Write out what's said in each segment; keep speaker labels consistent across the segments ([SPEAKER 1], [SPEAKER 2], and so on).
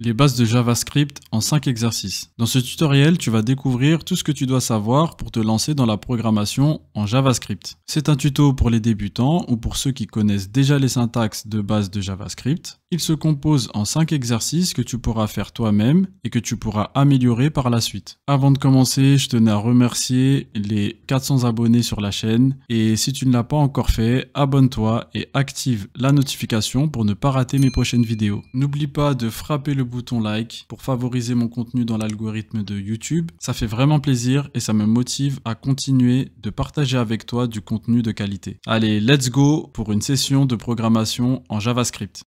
[SPEAKER 1] les bases de JavaScript en 5 exercices. Dans ce tutoriel, tu vas découvrir tout ce que tu dois savoir pour te lancer dans la programmation en JavaScript. C'est un tuto pour les débutants ou pour ceux qui connaissent déjà les syntaxes de base de JavaScript. Il se compose en 5 exercices que tu pourras faire toi-même et que tu pourras améliorer par la suite. Avant de commencer, je tenais à remercier les 400 abonnés sur la chaîne et si tu ne l'as pas encore fait, abonne-toi et active la notification pour ne pas rater mes prochaines vidéos. N'oublie pas de frapper le bouton like pour favoriser mon contenu dans l'algorithme de YouTube. Ça fait vraiment plaisir et ça me motive à continuer de partager avec toi du contenu de qualité. Allez, let's go pour une session de programmation en JavaScript.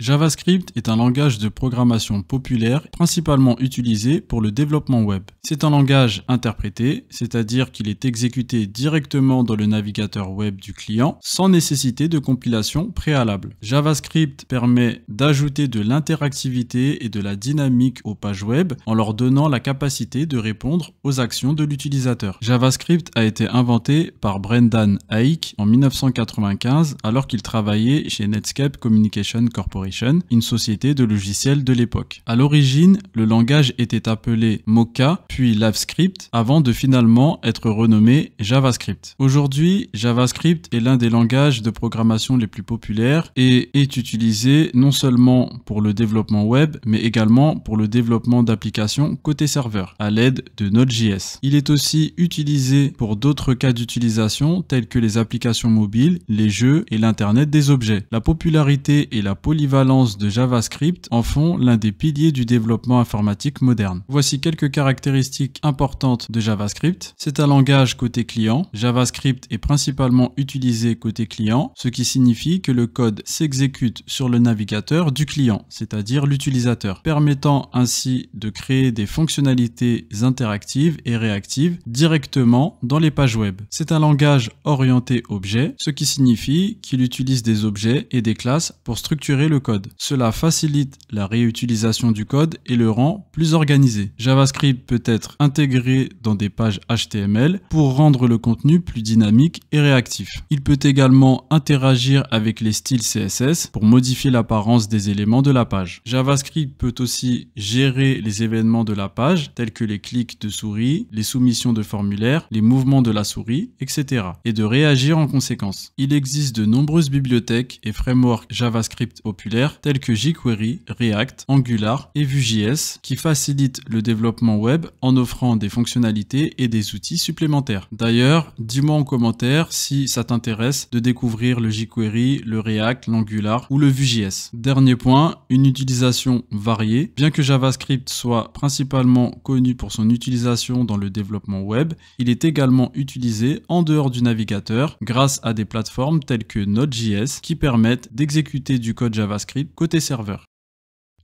[SPEAKER 1] JavaScript est un langage de programmation populaire principalement utilisé pour le développement web. C'est un langage interprété, c'est-à-dire qu'il est exécuté directement dans le navigateur web du client sans nécessité de compilation préalable. JavaScript permet d'ajouter de l'interactivité et de la dynamique aux pages web en leur donnant la capacité de répondre aux actions de l'utilisateur. JavaScript a été inventé par Brendan Eich en 1995 alors qu'il travaillait chez Netscape Communication Corporation une société de logiciels de l'époque. À l'origine, le langage était appelé Mocha, puis LiveScript, avant de finalement être renommé JavaScript. Aujourd'hui, JavaScript est l'un des langages de programmation les plus populaires et est utilisé non seulement pour le développement web, mais également pour le développement d'applications côté serveur, à l'aide de Node.js. Il est aussi utilisé pour d'autres cas d'utilisation tels que les applications mobiles, les jeux et l'Internet des objets. La popularité et la polyvalence de JavaScript en font l'un des piliers du développement informatique moderne. Voici quelques caractéristiques importantes de JavaScript. C'est un langage côté client. JavaScript est principalement utilisé côté client, ce qui signifie que le code s'exécute sur le navigateur du client, c'est-à-dire l'utilisateur, permettant ainsi de créer des fonctionnalités interactives et réactives directement dans les pages web. C'est un langage orienté objet, ce qui signifie qu'il utilise des objets et des classes pour structurer le code. Cela facilite la réutilisation du code et le rend plus organisé. JavaScript peut être intégré dans des pages HTML pour rendre le contenu plus dynamique et réactif. Il peut également interagir avec les styles CSS pour modifier l'apparence des éléments de la page. JavaScript peut aussi gérer les événements de la page tels que les clics de souris, les soumissions de formulaires, les mouvements de la souris, etc. et de réagir en conséquence. Il existe de nombreuses bibliothèques et frameworks JavaScript populaires tels que jQuery, React, Angular et Vue.js qui facilitent le développement web en offrant des fonctionnalités et des outils supplémentaires. D'ailleurs, dis-moi en commentaire si ça t'intéresse de découvrir le jQuery, le React, l'Angular ou le Vue.js. Dernier point, une utilisation variée. Bien que JavaScript soit principalement connu pour son utilisation dans le développement web, il est également utilisé en dehors du navigateur grâce à des plateformes telles que Node.js qui permettent d'exécuter du code JavaScript script côté serveur.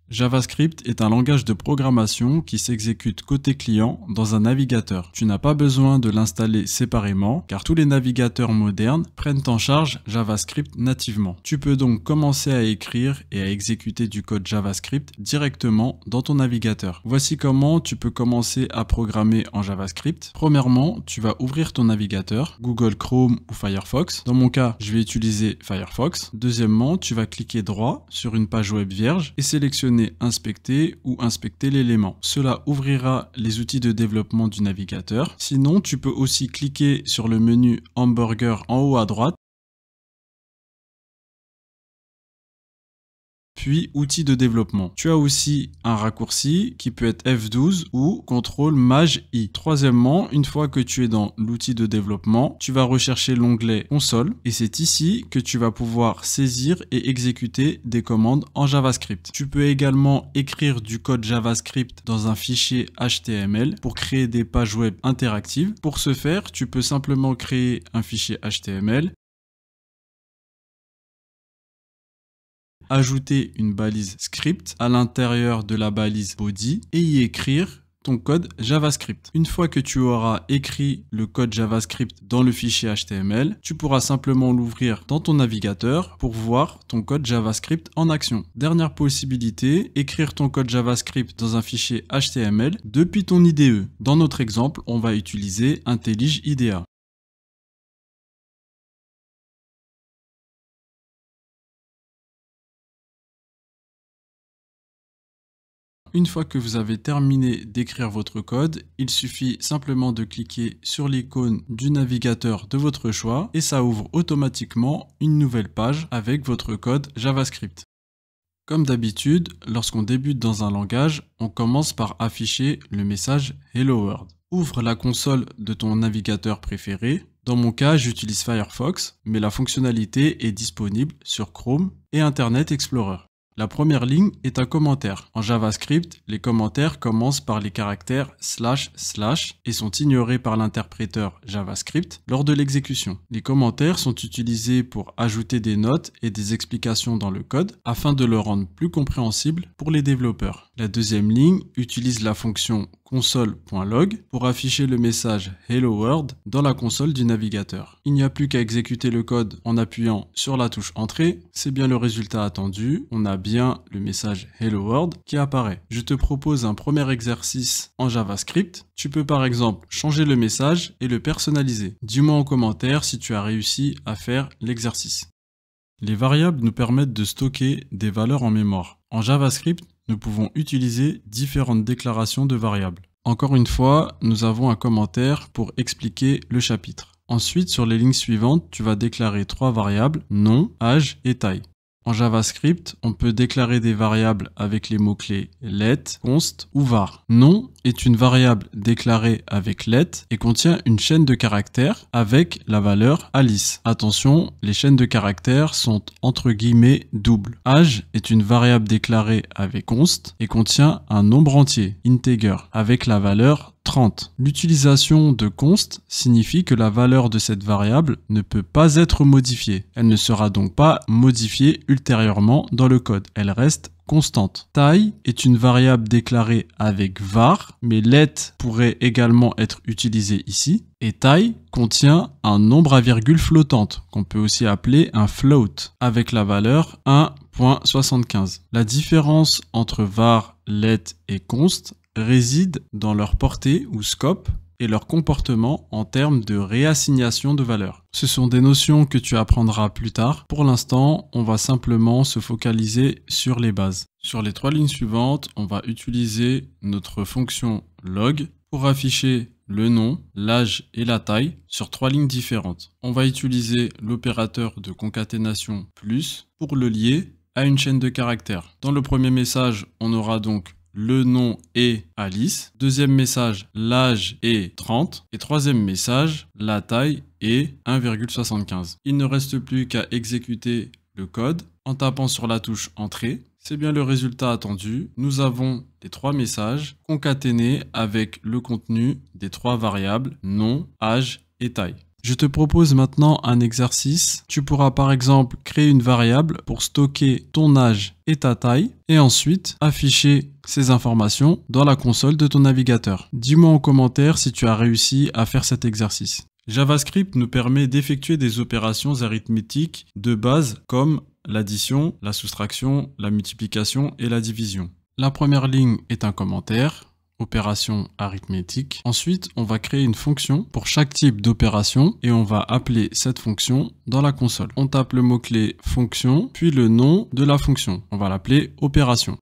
[SPEAKER 1] JavaScript est un langage de programmation qui s'exécute côté client dans un navigateur. Tu n'as pas besoin de l'installer séparément car tous les navigateurs modernes prennent en charge JavaScript nativement. Tu peux donc commencer à écrire et à exécuter du code JavaScript directement dans ton navigateur. Voici comment tu peux commencer à programmer en JavaScript. Premièrement, tu vas ouvrir ton navigateur, Google Chrome ou Firefox. Dans mon cas, je vais utiliser Firefox. Deuxièmement, tu vas cliquer droit sur une page web vierge et sélectionner Inspecter ou Inspecter l'élément. Cela ouvrira les outils de développement du navigateur. Sinon, tu peux aussi cliquer sur le menu Hamburger en haut à droite puis outils de développement. Tu as aussi un raccourci qui peut être F12 ou CTRL Maj I. Troisièmement, une fois que tu es dans l'outil de développement, tu vas rechercher l'onglet console et c'est ici que tu vas pouvoir saisir et exécuter des commandes en JavaScript. Tu peux également écrire du code JavaScript dans un fichier HTML pour créer des pages web interactives. Pour ce faire, tu peux simplement créer un fichier HTML ajouter une balise script à l'intérieur de la balise body et y écrire ton code JavaScript. Une fois que tu auras écrit le code JavaScript dans le fichier HTML, tu pourras simplement l'ouvrir dans ton navigateur pour voir ton code JavaScript en action. Dernière possibilité, écrire ton code JavaScript dans un fichier HTML depuis ton IDE. Dans notre exemple, on va utiliser IntelliJ IDEA. Une fois que vous avez terminé d'écrire votre code, il suffit simplement de cliquer sur l'icône du navigateur de votre choix et ça ouvre automatiquement une nouvelle page avec votre code JavaScript. Comme d'habitude, lorsqu'on débute dans un langage, on commence par afficher le message Hello World. Ouvre la console de ton navigateur préféré. Dans mon cas, j'utilise Firefox, mais la fonctionnalité est disponible sur Chrome et Internet Explorer. La première ligne est un commentaire. En JavaScript, les commentaires commencent par les caractères slash slash et sont ignorés par l'interpréteur JavaScript lors de l'exécution. Les commentaires sont utilisés pour ajouter des notes et des explications dans le code afin de le rendre plus compréhensible pour les développeurs. La deuxième ligne utilise la fonction console.log pour afficher le message Hello World dans la console du navigateur. Il n'y a plus qu'à exécuter le code en appuyant sur la touche Entrée, c'est bien le résultat attendu, on a bien le message Hello World qui apparaît. Je te propose un premier exercice en JavaScript. Tu peux par exemple changer le message et le personnaliser. Dis-moi en commentaire si tu as réussi à faire l'exercice. Les variables nous permettent de stocker des valeurs en mémoire. En JavaScript, nous pouvons utiliser différentes déclarations de variables. Encore une fois, nous avons un commentaire pour expliquer le chapitre. Ensuite, sur les lignes suivantes, tu vas déclarer trois variables, nom, âge et taille. En JavaScript, on peut déclarer des variables avec les mots-clés let, const ou var. Nom est une variable déclarée avec let et contient une chaîne de caractères avec la valeur Alice. Attention, les chaînes de caractères sont entre guillemets doubles. Age est une variable déclarée avec const et contient un nombre entier, integer, avec la valeur L'utilisation de const signifie que la valeur de cette variable ne peut pas être modifiée. Elle ne sera donc pas modifiée ultérieurement dans le code. Elle reste constante. Taille est une variable déclarée avec var, mais let pourrait également être utilisée ici. Et taille contient un nombre à virgule flottante, qu'on peut aussi appeler un float, avec la valeur 1.75. La différence entre var, let et const résident dans leur portée ou scope et leur comportement en termes de réassignation de valeur. Ce sont des notions que tu apprendras plus tard. Pour l'instant, on va simplement se focaliser sur les bases. Sur les trois lignes suivantes, on va utiliser notre fonction log pour afficher le nom, l'âge et la taille sur trois lignes différentes. On va utiliser l'opérateur de concaténation plus pour le lier à une chaîne de caractères. Dans le premier message, on aura donc le nom est Alice. Deuxième message, l'âge est 30. Et troisième message, la taille est 1,75. Il ne reste plus qu'à exécuter le code en tapant sur la touche Entrée. C'est bien le résultat attendu. Nous avons les trois messages concaténés avec le contenu des trois variables nom, âge et taille. Je te propose maintenant un exercice. Tu pourras par exemple créer une variable pour stocker ton âge et ta taille et ensuite afficher ces informations dans la console de ton navigateur. Dis-moi en commentaire si tu as réussi à faire cet exercice. JavaScript nous permet d'effectuer des opérations arithmétiques de base comme l'addition, la soustraction, la multiplication et la division. La première ligne est un commentaire opération arithmétique. Ensuite, on va créer une fonction pour chaque type d'opération et on va appeler cette fonction dans la console. On tape le mot-clé fonction, puis le nom de la fonction. On va l'appeler opération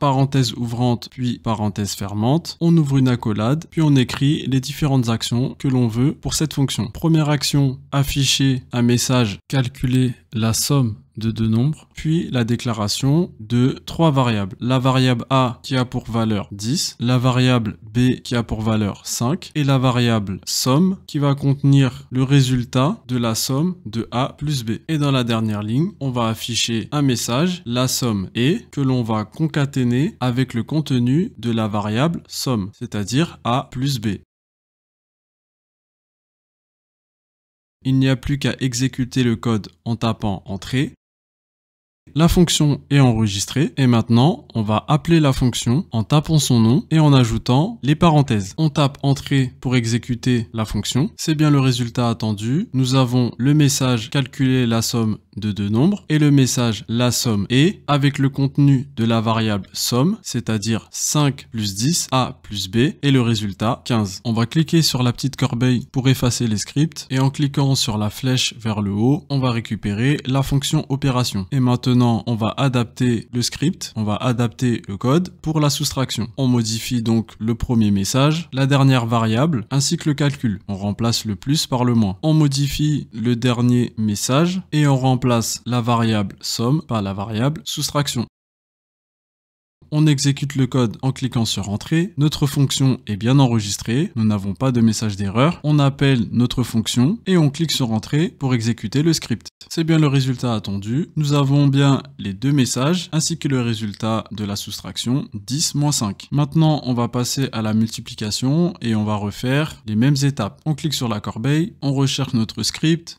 [SPEAKER 1] parenthèse ouvrante puis parenthèse fermante, on ouvre une accolade, puis on écrit les différentes actions que l'on veut pour cette fonction. Première action, afficher un message calculé la somme de deux nombres, puis la déclaration de trois variables. La variable A qui a pour valeur 10, la variable B qui a pour valeur 5 et la variable somme qui va contenir le résultat de la somme de A plus B. Et dans la dernière ligne, on va afficher un message, la somme est, que l'on va concaténer avec le contenu de la variable somme, c'est-à-dire A plus B. il n'y a plus qu'à exécuter le code en tapant entrée. La fonction est enregistrée et maintenant on va appeler la fonction en tapant son nom et en ajoutant les parenthèses. On tape entrée pour exécuter la fonction. C'est bien le résultat attendu. Nous avons le message calculer la somme de deux nombres et le message la somme est avec le contenu de la variable somme, c'est-à-dire 5 plus 10, A plus B et le résultat 15. On va cliquer sur la petite corbeille pour effacer les scripts et en cliquant sur la flèche vers le haut, on va récupérer la fonction opération. Et maintenant, on va adapter le script, on va adapter le code pour la soustraction. On modifie donc le premier message, la dernière variable ainsi que le calcul. On remplace le plus par le moins. On modifie le dernier message et on remplace remplace la variable somme par la variable soustraction. On exécute le code en cliquant sur Entrée. Notre fonction est bien enregistrée. Nous n'avons pas de message d'erreur. On appelle notre fonction et on clique sur Entrée pour exécuter le script. C'est bien le résultat attendu. Nous avons bien les deux messages ainsi que le résultat de la soustraction 10-5. Maintenant, on va passer à la multiplication et on va refaire les mêmes étapes. On clique sur la corbeille, on recherche notre script,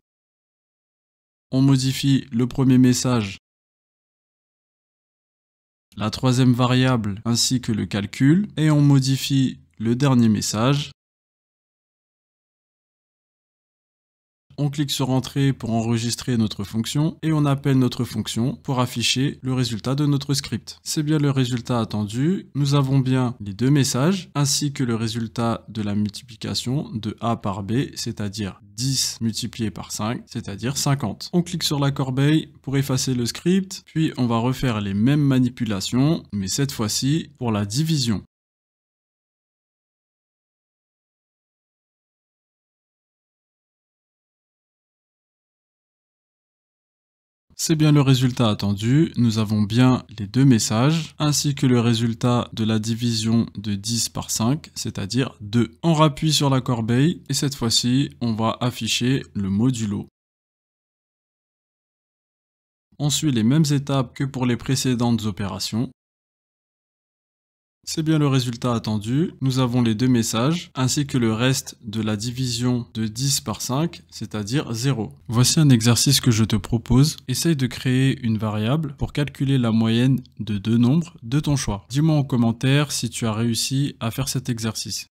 [SPEAKER 1] on modifie le premier message, la troisième variable ainsi que le calcul, et on modifie le dernier message, on clique sur Entrée pour enregistrer notre fonction et on appelle notre fonction pour afficher le résultat de notre script. C'est bien le résultat attendu. Nous avons bien les deux messages ainsi que le résultat de la multiplication de A par B, c'est-à-dire 10 multiplié par 5, c'est-à-dire 50. On clique sur la corbeille pour effacer le script, puis on va refaire les mêmes manipulations, mais cette fois-ci pour la division. C'est bien le résultat attendu, nous avons bien les deux messages, ainsi que le résultat de la division de 10 par 5, c'est-à-dire 2. On rappuie sur la corbeille, et cette fois-ci, on va afficher le modulo. On suit les mêmes étapes que pour les précédentes opérations. C'est bien le résultat attendu. Nous avons les deux messages, ainsi que le reste de la division de 10 par 5, c'est-à-dire 0. Voici un exercice que je te propose. Essaye de créer une variable pour calculer la moyenne de deux nombres de ton choix. Dis-moi en commentaire si tu as réussi à faire cet exercice.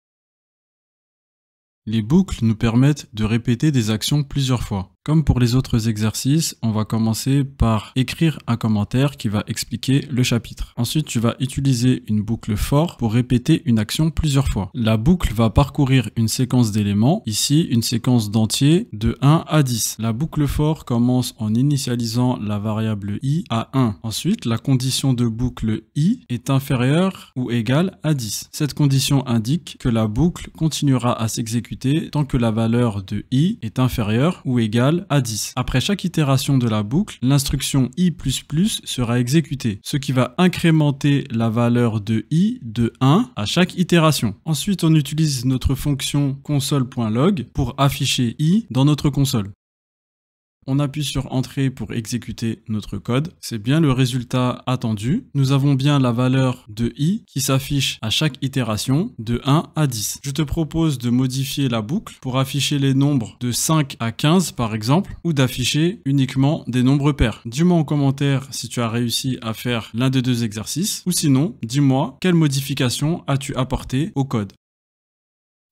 [SPEAKER 1] Les boucles nous permettent de répéter des actions plusieurs fois. Comme pour les autres exercices, on va commencer par écrire un commentaire qui va expliquer le chapitre. Ensuite, tu vas utiliser une boucle for pour répéter une action plusieurs fois. La boucle va parcourir une séquence d'éléments, ici une séquence d'entiers de 1 à 10. La boucle for commence en initialisant la variable i à 1. Ensuite, la condition de boucle i est inférieure ou égale à 10. Cette condition indique que la boucle continuera à s'exécuter tant que la valeur de i est inférieure ou égale à 10. Après chaque itération de la boucle, l'instruction i++ sera exécutée, ce qui va incrémenter la valeur de i de 1 à chaque itération. Ensuite, on utilise notre fonction console.log pour afficher i dans notre console on appuie sur Entrée pour exécuter notre code. C'est bien le résultat attendu. Nous avons bien la valeur de i qui s'affiche à chaque itération de 1 à 10. Je te propose de modifier la boucle pour afficher les nombres de 5 à 15 par exemple ou d'afficher uniquement des nombres pairs. Dis-moi en commentaire si tu as réussi à faire l'un des deux exercices ou sinon dis-moi quelle modification as-tu apporté au code.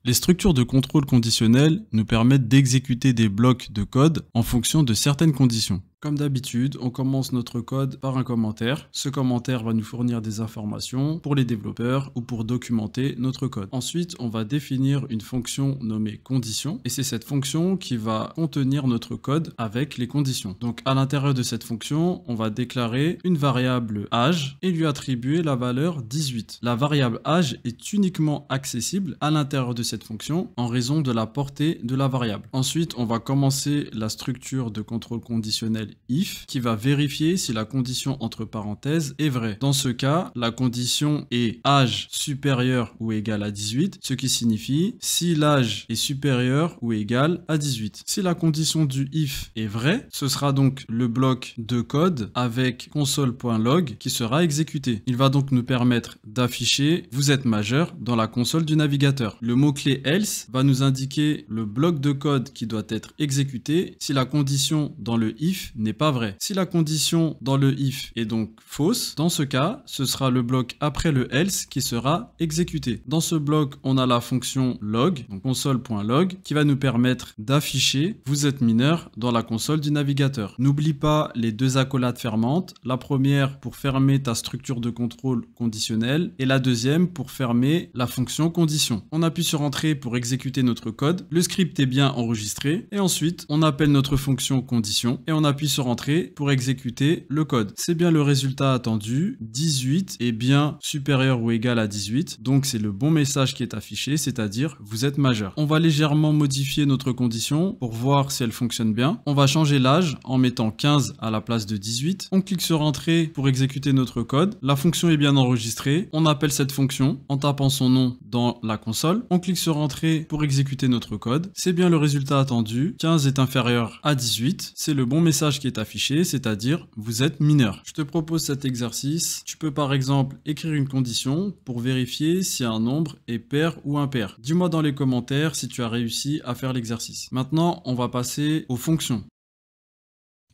[SPEAKER 1] Les structures de contrôle conditionnel nous permettent d'exécuter des blocs de code en fonction de certaines conditions. Comme d'habitude, on commence notre code par un commentaire. Ce commentaire va nous fournir des informations pour les développeurs ou pour documenter notre code. Ensuite, on va définir une fonction nommée condition et c'est cette fonction qui va contenir notre code avec les conditions. Donc à l'intérieur de cette fonction, on va déclarer une variable âge et lui attribuer la valeur 18. La variable âge est uniquement accessible à l'intérieur de cette fonction en raison de la portée de la variable. Ensuite, on va commencer la structure de contrôle conditionnel if qui va vérifier si la condition entre parenthèses est vraie. Dans ce cas, la condition est âge supérieur ou égal à 18, ce qui signifie si l'âge est supérieur ou égal à 18. Si la condition du if est vraie, ce sera donc le bloc de code avec console.log qui sera exécuté. Il va donc nous permettre d'afficher vous êtes majeur dans la console du navigateur. Le mot-clé else va nous indiquer le bloc de code qui doit être exécuté si la condition dans le if n'est pas vrai. Si la condition dans le if est donc fausse, dans ce cas, ce sera le bloc après le else qui sera exécuté. Dans ce bloc, on a la fonction log, console.log, qui va nous permettre d'afficher vous êtes mineur dans la console du navigateur. N'oublie pas les deux accolades fermantes, la première pour fermer ta structure de contrôle conditionnelle et la deuxième pour fermer la fonction condition. On appuie sur entrée pour exécuter notre code, le script est bien enregistré et ensuite on appelle notre fonction condition et on appuie sur entrée pour exécuter le code. C'est bien le résultat attendu, 18 est bien supérieur ou égal à 18, donc c'est le bon message qui est affiché, c'est-à-dire vous êtes majeur. On va légèrement modifier notre condition pour voir si elle fonctionne bien. On va changer l'âge en mettant 15 à la place de 18. On clique sur entrée pour exécuter notre code. La fonction est bien enregistrée. On appelle cette fonction en tapant son nom dans la console. On clique sur entrée pour exécuter notre code. C'est bien le résultat attendu. 15 est inférieur à 18. C'est le bon message qui est affiché, c'est-à-dire vous êtes mineur. Je te propose cet exercice. Tu peux par exemple écrire une condition pour vérifier si un nombre est pair ou impair. Dis-moi dans les commentaires si tu as réussi à faire l'exercice. Maintenant, on va passer aux fonctions.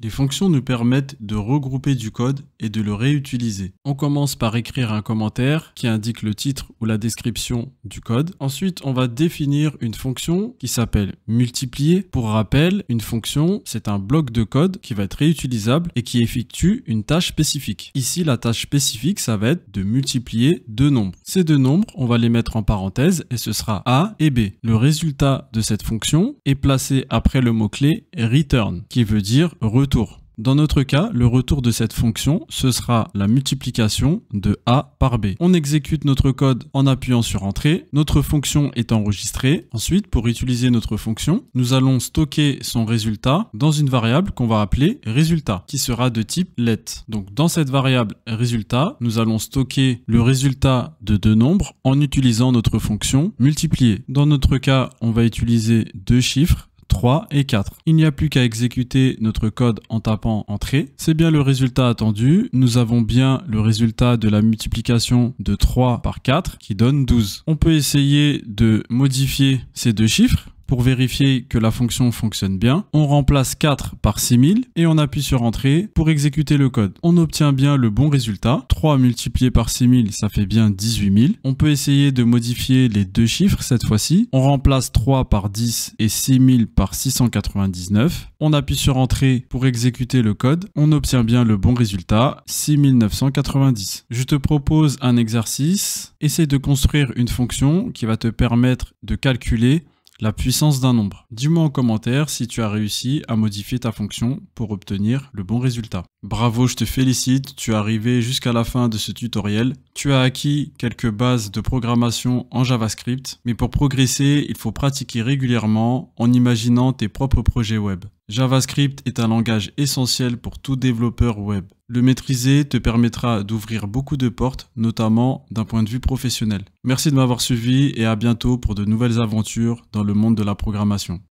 [SPEAKER 1] Les fonctions nous permettent de regrouper du code et de le réutiliser. On commence par écrire un commentaire qui indique le titre ou la description du code. Ensuite, on va définir une fonction qui s'appelle multiplier. Pour rappel, une fonction, c'est un bloc de code qui va être réutilisable et qui effectue une tâche spécifique. Ici, la tâche spécifique, ça va être de multiplier deux nombres. Ces deux nombres, on va les mettre en parenthèse et ce sera A et B. Le résultat de cette fonction est placé après le mot-clé return qui veut dire retour dans notre cas, le retour de cette fonction, ce sera la multiplication de A par B. On exécute notre code en appuyant sur Entrée. Notre fonction est enregistrée. Ensuite, pour utiliser notre fonction, nous allons stocker son résultat dans une variable qu'on va appeler résultat, qui sera de type let. Donc dans cette variable résultat, nous allons stocker le résultat de deux nombres en utilisant notre fonction multiplier. Dans notre cas, on va utiliser deux chiffres 3 et 4. Il n'y a plus qu'à exécuter notre code en tapant entrée. C'est bien le résultat attendu. Nous avons bien le résultat de la multiplication de 3 par 4 qui donne 12. On peut essayer de modifier ces deux chiffres pour vérifier que la fonction fonctionne bien. On remplace 4 par 6000 et on appuie sur Entrée pour exécuter le code. On obtient bien le bon résultat. 3 multiplié par 6000, ça fait bien 18000. On peut essayer de modifier les deux chiffres cette fois-ci. On remplace 3 par 10 et 6000 par 699. On appuie sur Entrée pour exécuter le code. On obtient bien le bon résultat, 6990. Je te propose un exercice. Essaye de construire une fonction qui va te permettre de calculer la puissance d'un nombre. Dis-moi en commentaire si tu as réussi à modifier ta fonction pour obtenir le bon résultat. Bravo, je te félicite, tu es arrivé jusqu'à la fin de ce tutoriel. Tu as acquis quelques bases de programmation en JavaScript, mais pour progresser, il faut pratiquer régulièrement en imaginant tes propres projets web. JavaScript est un langage essentiel pour tout développeur web. Le maîtriser te permettra d'ouvrir beaucoup de portes, notamment d'un point de vue professionnel. Merci de m'avoir suivi et à bientôt pour de nouvelles aventures dans le monde de la programmation.